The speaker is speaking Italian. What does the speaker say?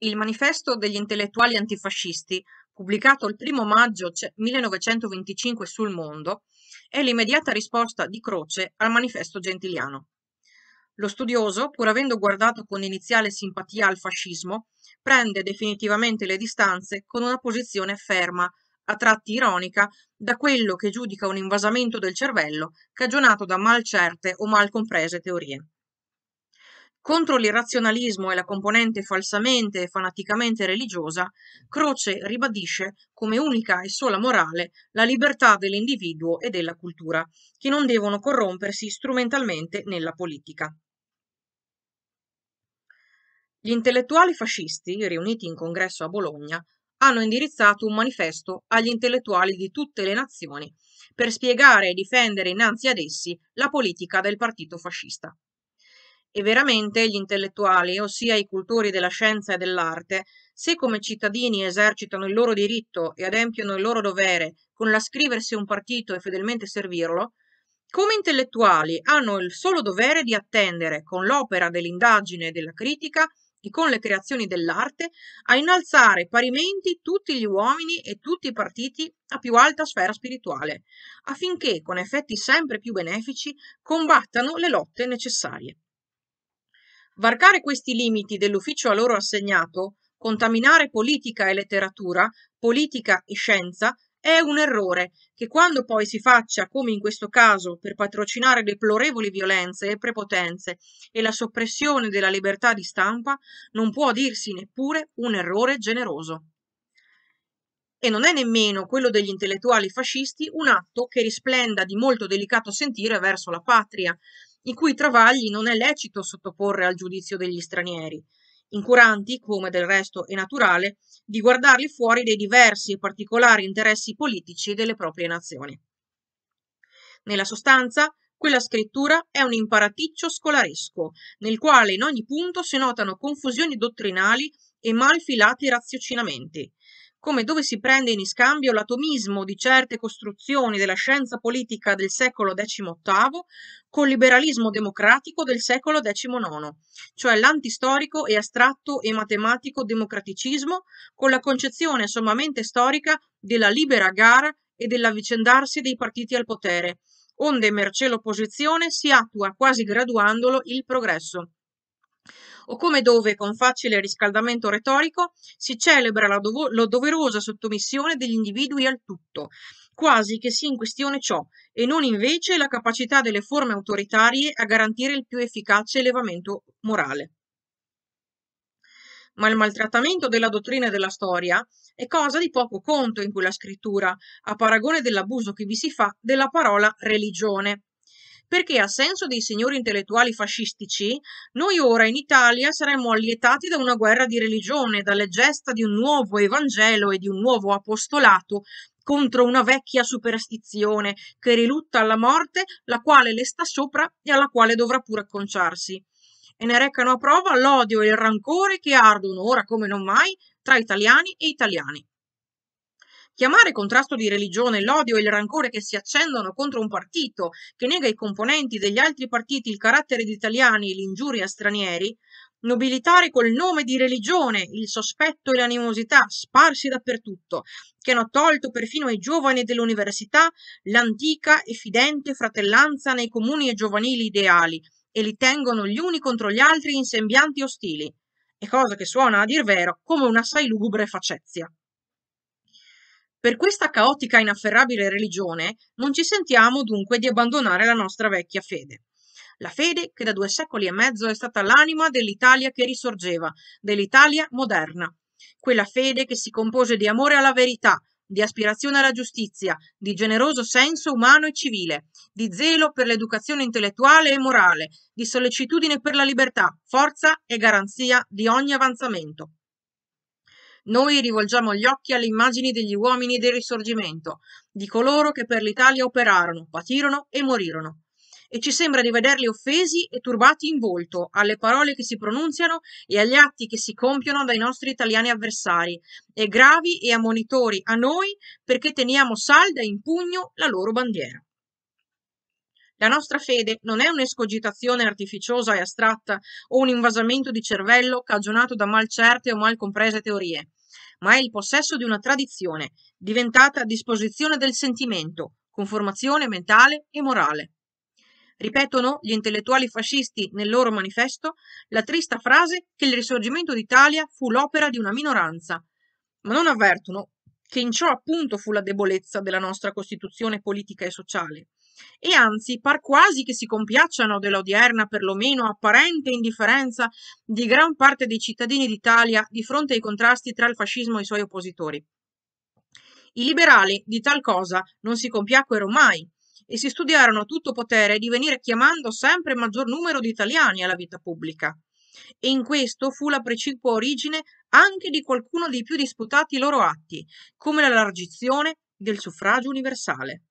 Il Manifesto degli intellettuali antifascisti, pubblicato il 1 maggio 1925 sul Mondo, è l'immediata risposta di Croce al Manifesto Gentiliano. Lo studioso, pur avendo guardato con iniziale simpatia al fascismo, prende definitivamente le distanze con una posizione ferma, a tratti ironica, da quello che giudica un invasamento del cervello cagionato da mal certe o mal comprese teorie. Contro l'irrazionalismo e la componente falsamente e fanaticamente religiosa, Croce ribadisce come unica e sola morale la libertà dell'individuo e della cultura, che non devono corrompersi strumentalmente nella politica. Gli intellettuali fascisti, riuniti in congresso a Bologna, hanno indirizzato un manifesto agli intellettuali di tutte le nazioni per spiegare e difendere innanzi ad essi la politica del partito fascista. E veramente gli intellettuali, ossia i cultori della scienza e dell'arte, se come cittadini esercitano il loro diritto e adempiono il loro dovere con l'ascriversi a un partito e fedelmente servirlo, come intellettuali hanno il solo dovere di attendere, con l'opera dell'indagine e della critica e con le creazioni dell'arte, a innalzare parimenti tutti gli uomini e tutti i partiti a più alta sfera spirituale, affinché, con effetti sempre più benefici, combattano le lotte necessarie. Varcare questi limiti dell'ufficio a loro assegnato, contaminare politica e letteratura, politica e scienza, è un errore che quando poi si faccia, come in questo caso, per patrocinare deplorevoli violenze e prepotenze e la soppressione della libertà di stampa, non può dirsi neppure un errore generoso. E non è nemmeno quello degli intellettuali fascisti un atto che risplenda di molto delicato sentire verso la patria, i cui travagli non è lecito sottoporre al giudizio degli stranieri, incuranti, come del resto è naturale, di guardarli fuori dei diversi e particolari interessi politici delle proprie nazioni. Nella sostanza, quella scrittura è un imparaticcio scolaresco, nel quale in ogni punto si notano confusioni dottrinali e malfilati raziocinamenti come dove si prende in scambio l'atomismo di certe costruzioni della scienza politica del secolo XVIII col liberalismo democratico del secolo XIX, cioè l'antistorico e astratto e matematico democraticismo con la concezione sommamente storica della libera gara e dell'avvicendarsi dei partiti al potere, onde mercé l'opposizione si attua quasi graduandolo il progresso o come dove, con facile riscaldamento retorico, si celebra la, dovo- la doverosa sottomissione degli individui al tutto, quasi che sia in questione ciò, e non invece la capacità delle forme autoritarie a garantire il più efficace elevamento morale ma il maltrattamento della dottrina della storia è cosa di poco conto in quella scrittura, a paragone dell'abuso che vi si fa della parola religione, perché a senso dei signori intellettuali fascistici, noi ora in Italia saremmo allietati da una guerra di religione, dalle gesta di un nuovo Evangelo e di un nuovo apostolato contro una vecchia superstizione che rilutta alla morte, la quale le sta sopra e alla quale dovrà pure acconciarsi. E ne recano a prova l'odio e il rancore che ardono ora come non mai tra italiani e italiani. Chiamare contrasto di religione l'odio e il rancore che si accendono contro un partito che nega ai componenti degli altri partiti il carattere di italiani e l'ingiuria a stranieri, nobilitare col nome di religione il sospetto e l'animosità sparsi dappertutto, che hanno tolto perfino ai giovani dell'università l'antica e fidente fratellanza nei comuni e giovanili ideali e li tengono gli uni contro gli altri in sembianti ostili, e cosa che suona a dir vero come una assai lugubre facezia. Per questa caotica e inafferrabile religione non ci sentiamo dunque di abbandonare la nostra vecchia fede. La fede che da due secoli e mezzo è stata l'anima dell'Italia che risorgeva, dell'Italia moderna. Quella fede che si compose di amore alla verità, di aspirazione alla giustizia, di generoso senso umano e civile, di zelo per l'educazione intellettuale e morale, di sollecitudine per la libertà, forza e garanzia di ogni avanzamento. Noi rivolgiamo gli occhi alle immagini degli uomini del risorgimento, di coloro che per l'Italia operarono, patirono e morirono. E ci sembra di vederli offesi e turbati in volto alle parole che si pronunziano e agli atti che si compiono dai nostri italiani avversari, e gravi e ammonitori a noi perché teniamo salda in pugno la loro bandiera. La nostra fede non è un'escogitazione artificiosa e astratta o un invasamento di cervello cagionato da mal certe o mal comprese teorie ma è il possesso di una tradizione, diventata disposizione del sentimento, conformazione mentale e morale. Ripetono gli intellettuali fascisti nel loro manifesto la trista frase che il risorgimento d'Italia fu l'opera di una minoranza, ma non avvertono che in ciò appunto fu la debolezza della nostra Costituzione politica e sociale, e anzi par quasi che si compiacciano dell'odierna perlomeno apparente indifferenza di gran parte dei cittadini d'Italia di fronte ai contrasti tra il fascismo e i suoi oppositori. I liberali di tal cosa non si compiacquero mai e si studiarono a tutto potere di venire chiamando sempre maggior numero di italiani alla vita pubblica. E in questo fu la precipua origine anche di qualcuno dei più disputati loro atti, come l'allargizione del suffragio universale.